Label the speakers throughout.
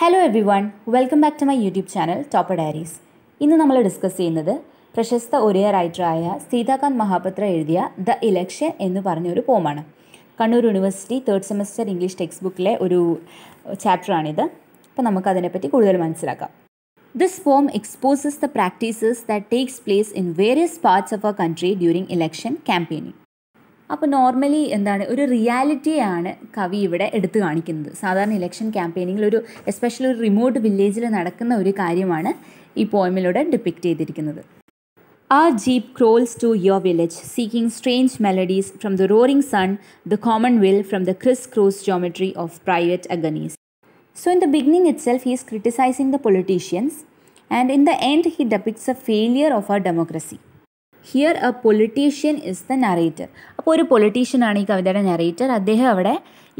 Speaker 1: Hello everyone welcome back to my YouTube channel topper diaries ഇന്ന് നമ്മൾ discuss ചെയ്യുന്നത് പ്രശസ്ത ഒരേ റൈറ്ററായ സീതാകാന്ത് മഹാപത്ര എഴുതിയ ദ ഇലക്ഷൻ എന്ന് പറഞ്ഞൊരു പോമാണ് Kannur university third semester English text ബുക്കിലെ ഒരു ചാപ്റ്ററാണിത് അപ്പോൾ നമുക്ക് അതിനെപ്പറ്റി കൂടുതൽ മനസ്സിലാക്കാം this poem exposes the practices that takes place in various parts of a country during election campaigning അപ്പോൾ നോർമലി എന്താണ് ഒരു റിയാലിറ്റിയാണ് കവി ഇവിടെ എടുത്തു കാണിക്കുന്നത് സാധാരണ ഇലക്ഷൻ ക്യാമ്പയിനിങ്ങിൽ ഒരു എസ്പെഷ്യലി ഒരു റിമോട്ട് വില്ലേജിൽ നടക്കുന്ന ഒരു കാര്യമാണ് ഈ പോയിമിലൂടെ ഡിപ്പിക്റ്റ് ചെയ്തിരിക്കുന്നത് a jeep crawls to your village seeking strange melodies from the roaring sun the common will from the criss cross geometry of private agonies so in the beginning itself he's criticising the politicians and in the end he depicts a failure of our democracy here a politician is the narrator അപ്പോൾ ഒരു പൊളിറ്റീഷ്യനാണ് ഈ കവിതയുടെ narrator അദ്ദേഹം അവിടെ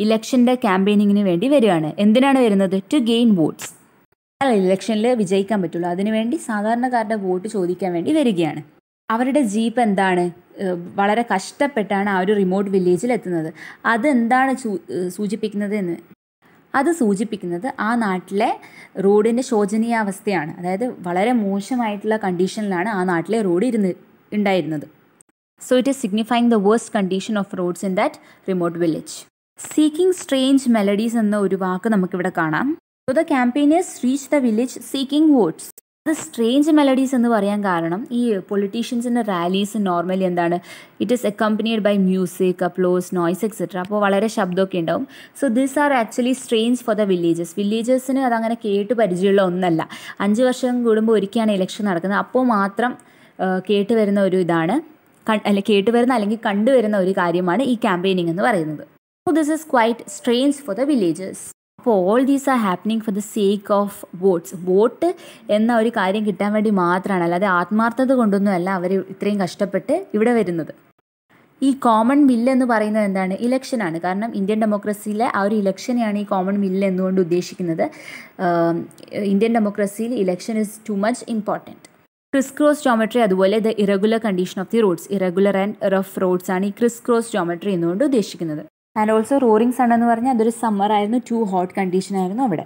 Speaker 1: ഇലക്ഷൻ്റെ ക്യാമ്പയിനിങ്ങിന് വേണ്ടി വരികയാണ് എന്തിനാണ് വരുന്നത് ടു ഗെയിൻ വോട്ട്സ് ഇലക്ഷനിൽ വിജയിക്കാൻ പറ്റുള്ളൂ അതിനുവേണ്ടി സാധാരണക്കാരുടെ വോട്ട് ചോദിക്കാൻ വേണ്ടി വരികയാണ് അവരുടെ ജീപ്പ് എന്താണ് വളരെ കഷ്ടപ്പെട്ടാണ് ആ ഒരു റിമോട്ട് വില്ലേജിൽ എത്തുന്നത് അതെന്താണ് സൂചിപ്പിക്കുന്നത് എന്ന് അത് സൂചിപ്പിക്കുന്നത് ആ നാട്ടിലെ റോഡിൻ്റെ ശോചനീയാവസ്ഥയാണ് അതായത് വളരെ മോശമായിട്ടുള്ള കണ്ടീഷനിലാണ് ആ നാട്ടിലെ റോഡ് ഇരുന്ന് ഉണ്ടായിരുന്നത് so it is signifying the worst condition of roads in that remote village seeking strange melodies എന്ന ഒരു വാക്ക് നമുക്കിവിടെ കാണാം so the campaigners reach the village seeking votes അത് സ്ട്രേഞ്ച് മെലഡീസ് എന്ന് പറയാൻ കാരണം ഈ പൊളിറ്റീഷ്യൻസിൻ്റെ റാലീസ് നോർമലി എന്താണ് it is accompanied by music applause noise etcetera അപ്പോൾ വളരെ ശബ്ദമൊക്കെ ഉണ്ടാവും so this are actually strange for the villages വില്ലേജസിന് അതങ്ങനെ കേട്ട് പരിചയമുള്ള ഒന്നല്ല അഞ്ച് വർഷം കൂടുമ്പോൾ ഒരിക്കലാണ് ഇലക്ഷൻ നടക്കുന്നത് അപ്പോൾ മാത്രം കേട്ട് വരുന്ന ഒരു ഇതാണ് അല്ല കേട്ടുവരുന്ന അല്ലെങ്കിൽ കണ്ടുവരുന്ന ഒരു കാര്യമാണ് ഈ ക്യാമ്പയിനിങ് എന്ന് പറയുന്നത് this is quite strains for the villages അപ്പോൾ all these are happening for the sake of votes vote എന്ന ഒരു കാര്യം കിട്ടാൻ വേണ്ടി മാത്രമാണ് അല്ലാതെ ആത്മാർത്ഥത കൊണ്ടൊന്നുമല്ല അവർ ഇത്രയും കഷ്ടപ്പെട്ട് ഇവിടെ വരുന്നത് ഈ കോമൺ ബില്ല് എന്ന് പറയുന്നത് എന്താണ് ഇലക്ഷനാണ് കാരണം ഇന്ത്യൻ ഡെമോക്രസിയിലെ ആ ഒരു ഇലക്ഷനെയാണ് ഈ കോമൺ ബില്ല് എന്നുകൊണ്ട് ഉദ്ദേശിക്കുന്നത് ഇന്ത്യൻ ഡെമോക്രസിയിൽ election is too much important criss cross geometry അതുപോലെ the irregular condition of the roads irregular and rough roads ആണ് ഈ ക്രിസ് ക്രോസ് ജോമെട്രി എന്നുകൊണ്ട് ഉദ്ദേശിക്കുന്നത് ആൻഡ് ഓൾസോ റോറിംഗ് സൺ എന്ന് പറഞ്ഞാൽ അതൊരു സമ്മർ ആയിരുന്നു ടു ഹോട്ട് കണ്ടീഷൻ ആയിരുന്നു അവിടെ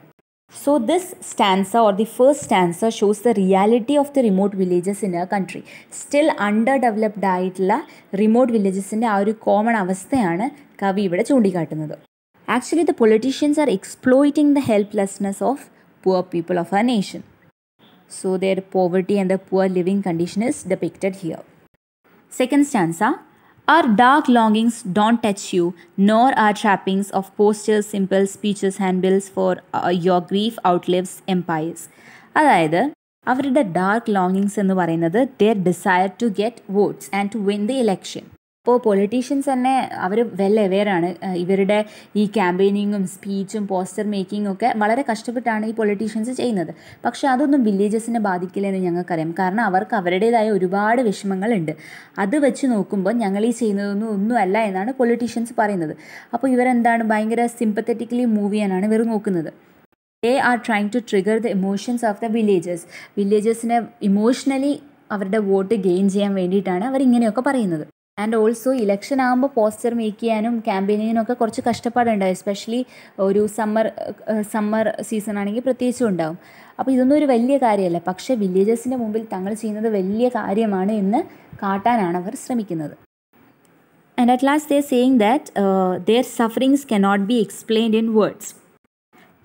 Speaker 1: so this stanza or the first stanza shows the reality of the remote villages in a country still under developed ആയിട്ടുള്ള remote വില്ലേജസിൻ്റെ ആ ഒരു കോമൺ അവസ്ഥയാണ് കവി ഇവിടെ ചൂണ്ടിക്കാട്ടുന്നത് actually the politicians are exploiting the helplessness of poor people of a nation So their poverty and the poor living condition is depicted here. Second stanza Our dark longings don't touch you, nor our trappings of posters, symbols, speeches, handbills, for uh, your grief outlives empires. അതായത് അവരുടെ dark longings എന്ന് പറയുന്നത് their desire to get votes and to win the election അപ്പോൾ politicians തന്നെ അവർ well അവെയറാണ് ഇവരുടെ ഈ ക്യാമ്പയിനിങ്ങും സ്പീച്ചും poster മേക്കിങ്ങും ഒക്കെ വളരെ കഷ്ടപ്പെട്ടാണ് ഈ പൊളിറ്റീഷ്യൻസ് ചെയ്യുന്നത് പക്ഷേ അതൊന്നും വില്ലേജസിനെ ബാധിക്കില്ലെന്ന് ഞങ്ങൾക്കറിയാം കാരണം അവർക്ക് അവരുടേതായ ഒരുപാട് വിഷമങ്ങളുണ്ട് അത് വെച്ച് നോക്കുമ്പോൾ ഞങ്ങൾ ഈ ചെയ്യുന്നതൊന്നും ഒന്നുമല്ല എന്നാണ് പൊളിറ്റീഷ്യൻസ് പറയുന്നത് അപ്പോൾ ഇവരെന്താണ് ഭയങ്കര സിമ്പത്തറ്റിക്കലി മൂവ് ചെയ്യാനാണ് ഇവർ നോക്കുന്നത് they are trying to trigger the emotions of the villages വില്ലേജസിനെ ഇമോഷണലി അവരുടെ വോട്ട് ഗെയിൻ ചെയ്യാൻ വേണ്ടിയിട്ടാണ് അവർ ഇങ്ങനെയൊക്കെ പറയുന്നത് ആൻഡ് ഓൾസോ ഇലക്ഷൻ ആകുമ്പോൾ പോസ്റ്റർ മേക്ക് ചെയ്യാനും ക്യാമ്പയിനിങ്ങിനൊക്കെ കുറച്ച് കഷ്ടപ്പാടുണ്ടാവും എസ്പെഷ്യലി ഒരു സമ്മർ സമ്മർ സീസൺ ആണെങ്കിൽ പ്രത്യേകിച്ചും ഉണ്ടാവും അപ്പോൾ ഇതൊന്നും ഒരു വലിയ കാര്യമല്ല പക്ഷേ വില്ലേജസിൻ്റെ മുമ്പിൽ തങ്ങൾ ചെയ്യുന്നത് വലിയ കാര്യമാണ് എന്ന് കാട്ടാനാണ് അവർ ശ്രമിക്കുന്നത് and at last they saying that their sufferings cannot be explained in words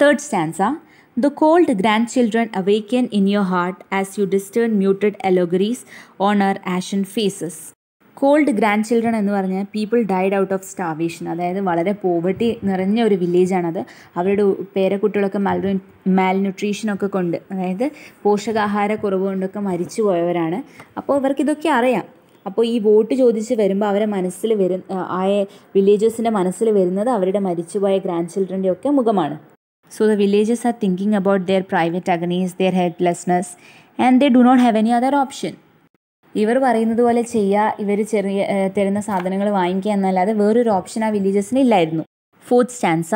Speaker 1: third stanza stanza The cold grandchildren awaken in your heart as you discern muted allegories on our ashen faces cold grandchildren എന്ന് പറഞ്ഞാൽ people died out of starvation അതായത് വളരെ poverty നിറഞ്ഞ ഒരു വില്ലേജാണത് അവരുടെ പേരക്കുട്ടികളൊക്കെ മൽ മാൽന്യൂട്രീഷനൊക്കെ കൊണ്ട് അതായത് പോഷകാഹാരക്കുറവ് കൊണ്ടൊക്കെ മരിച്ചു പോയവരാണ് അപ്പോൾ ഇതൊക്കെ അറിയാം അപ്പോൾ ഈ വോട്ട് ചോദിച്ച് വരുമ്പോൾ അവരെ മനസ്സിൽ വരും ആയ വില്ലേജേഴ്സിൻ്റെ മനസ്സിൽ വരുന്നത് അവരുടെ മരിച്ചുപോയ ഗ്രാൻഡ് ചിൽഡ്രൻ്റെ ഒക്കെ മുഖമാണ് so the villages are thinking about their private agonies their helplessness and they do not have any other option ഇവർ പറയുന്നത് പോലെ ചെയ്യുക ഇവർ ചെറിയ തരുന്ന സാധനങ്ങൾ വാങ്ങിക്കുക എന്നല്ലാതെ വേറൊരു ഓപ്ഷൻ ആ വില്ലേജസിന് ഇല്ലായിരുന്നു fourth stanza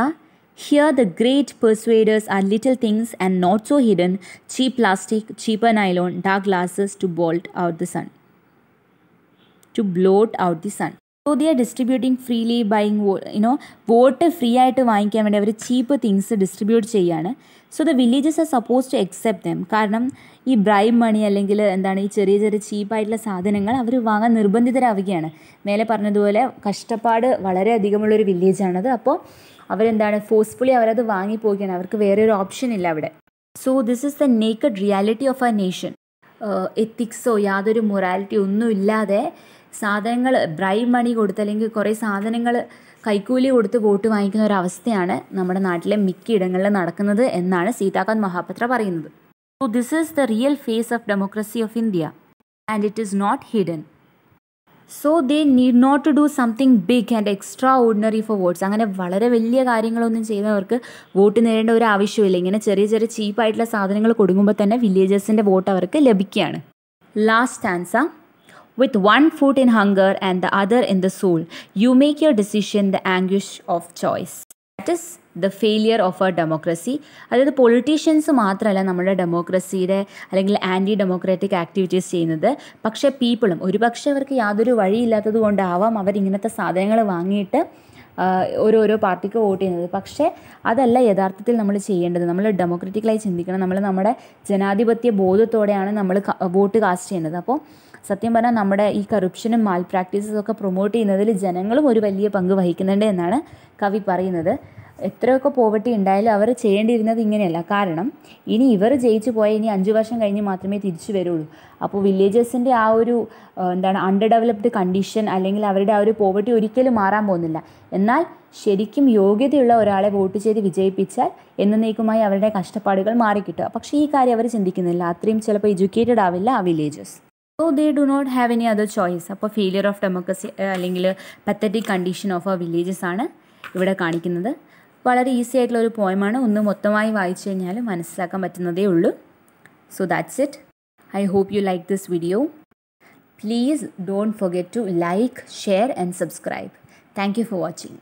Speaker 1: here the great persuaders are little things and not so hidden cheap plastic cheaper nylon dark glasses to bolt out the sun to blot out the sun so the are distributing freely buying you know vote free ആയിട്ട് വാങ്ങിക്കാൻ വേണ്ടി അവർ cheap things distribute ചെയ്യാണ് so the villages are suppose to accept them കാരണം ഈ bribe മണി അല്ലെങ്കിൽ എന്താണ് ഈ ചെറിയ ചെറിയ ചീപ്പായിട്ടുള്ള സാധനങ്ങൾ അവർ വാങ്ങാൻ നിർബന്ധിതരാവുകയാണ് മേലെ പറഞ്ഞതുപോലെ കഷ്ടപ്പാട് വളരെ അധികമുള്ളൊരു വില്ലേജാണത് അപ്പോൾ അവരെന്താണ് ഫോഴ്സ്ഫുള്ളി അവരത് വാങ്ങിപ്പോകുകയാണ് അവർക്ക് വേറെ ഒരു ഓപ്ഷൻ ഇല്ല അവിടെ so this is the naked reality of a nation എത്തിക്സോ യാതൊരു മൊറാലിറ്റി ഒന്നുമില്ലാതെ സാധനങ്ങൾ ബ്രൈ മണി കൊടുത്ത് അല്ലെങ്കിൽ കുറേ സാധനങ്ങൾ കൈക്കൂലി കൊടുത്ത് വോട്ട് വാങ്ങിക്കുന്ന ഒരു അവസ്ഥയാണ് നമ്മുടെ നാട്ടിലെ മിക്ക ഇടങ്ങളിലും നടക്കുന്നത് എന്നാണ് സീതാകാന്ത് മഹാപത്ര പറയുന്നത് so this is the real face of democracy of India and it is not hidden so they need not to do something big and extraordinary for votes അങ്ങനെ വളരെ വലിയ കാര്യങ്ങളൊന്നും ചെയ്യുന്നവർക്ക് വോട്ട് നേടേണ്ട ഒരു ആവശ്യമില്ല ഇങ്ങനെ ചെറിയ ചെറിയ ചീപ്പായിട്ടുള്ള സാധനങ്ങൾ കൊടുക്കുമ്പോൾ തന്നെ വില്ലേജേഴ്സിൻ്റെ വോട്ട് അവർക്ക് ലഭിക്കുകയാണ് last answer with one foot in hunger and the other in the soul. You make your decision the anguish of choice. That is the failure of a democracy അതായത് പൊളിറ്റീഷ്യൻസ് മാത്രമല്ല നമ്മുടെ ഡെമോക്രസിയുടെ അല്ലെങ്കിൽ ആൻറ്റി ഡെമോക്രാറ്റിക് ആക്ടിവിറ്റീസ് ചെയ്യുന്നത് പക്ഷേ പീപ്പിളും ഒരുപക്ഷെ അവർക്ക് യാതൊരു വഴിയില്ലാത്തത് കൊണ്ടാവാം അവർ ഇങ്ങനത്തെ സാധനങ്ങൾ വാങ്ങിയിട്ട് ഓരോരോ പാർട്ടിക്ക് വോട്ട് ചെയ്യുന്നത് പക്ഷേ അതല്ല യഥാർത്ഥത്തിൽ നമ്മൾ ചെയ്യേണ്ടത് നമ്മൾ ഡെമോക്രറ്റിക്കലായി ചിന്തിക്കണം നമ്മൾ നമ്മുടെ ജനാധിപത്യ ബോധത്തോടെയാണ് നമ്മൾ വോട്ട് കാസ്റ്റ് ചെയ്യുന്നത് അപ്പോൾ സത്യം പറഞ്ഞാൽ നമ്മുടെ ഈ കറപ്ഷനും മാൽ പ്രാക്ടീസസും ഒക്കെ പ്രൊമോട്ട് ചെയ്യുന്നതിൽ ജനങ്ങളും ഒരു വലിയ പങ്ക് വഹിക്കുന്നുണ്ട് എന്നാണ് കവി പറയുന്നത് എത്രയൊക്കെ പോവർട്ടി ഉണ്ടായാലും അവർ ചെയ്യേണ്ടിയിരുന്നത് ഇങ്ങനെയല്ല കാരണം ഇനി ഇവർ ജയിച്ചു പോയാൽ ഇനി അഞ്ച് വർഷം കഴിഞ്ഞ് മാത്രമേ തിരിച്ചു വരുള്ളൂ അപ്പോൾ വില്ലേജസിൻ്റെ ആ ഒരു എന്താണ് അണ്ടർ ഡെവലപ്ഡ് കണ്ടീഷൻ അല്ലെങ്കിൽ അവരുടെ ആ ഒരു പോവർട്ടി ഒരിക്കലും മാറാൻ പോകുന്നില്ല എന്നാൽ ശരിക്കും യോഗ്യതയുള്ള ഒരാളെ വോട്ട് ചെയ്ത് വിജയിപ്പിച്ചാൽ എന്നേക്കുമായി അവരുടെ കഷ്ടപ്പാടുകൾ മാറിക്കിട്ടുക പക്ഷേ ഈ കാര്യം അവർ ചിന്തിക്കുന്നില്ല അത്രയും ചിലപ്പോൾ എഡ്യൂക്കേറ്റഡ് ആവില്ല ആ villages so they do not have any other choice അപ്പോൾ ഫെയിലിയർ ഓഫ് ഡെമോക്രസി അല്ലെങ്കിൽ പത്തറ്റിക് കണ്ടീഷൻ ഓഫ് ആ വില്ലേജസ് ആണ് ഇവിടെ കാണിക്കുന്നത് വളരെ ഈസി ആയിട്ടുള്ള ഒരു പോയമാണ് ഒന്ന് മൊത്തമായി വായിച്ചു കഴിഞ്ഞാൽ മനസ്സിലാക്കാൻ പറ്റുന്നതേ ഉള്ളൂ so that's it I hope you like this video please don't forget to like share and subscribe thank you for watching